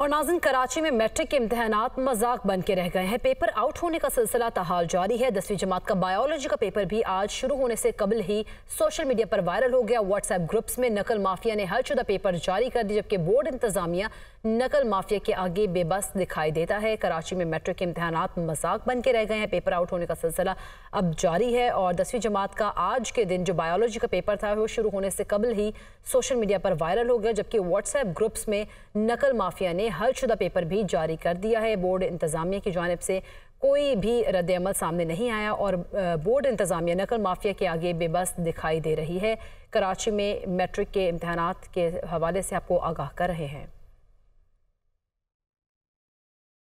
और नाजन कराची में मैट्रिक के इम्तहान मजाक बन के रह गए हैं पेपर आउट होने का सिलसिला तहाल जारी है दसवीं जमात का बायोलॉजी का पेपर भी आज शुरू होने से कबल ही सोशल मीडिया पर वायरल हो गया व्हाट्सएप ग्रुप्स में नकल माफिया ने शुदा पेपर जारी कर दी जबकि बोर्ड इंतजामिया नकल माफिया के आगे बेबस दिखाई देता है कराची में मेट्रिक के इम्तहान मजाक बन के रह गए हैं पेपर आउट होने का सिलसिला अब जारी है और दसवीं जमात का आज के दिन जो बायोलॉजी का पेपर था वो शुरू होने से कबल ही सोशल मीडिया पर वायरल हो गया जबकि व्हाट्सएप ग्रुप्स में नकल माफिया ने ने शुदा पेपर भी जारी कर दिया है बोर्ड इंतजामिया की जानब से कोई भी रद्दमल सामने नहीं आया और बोर्ड इंतजामिया नकल माफिया के आगे बेबस दिखाई दे रही है कराची में मेट्रिक के इम्तहान के हवाले से आपको आगाह कर रहे हैं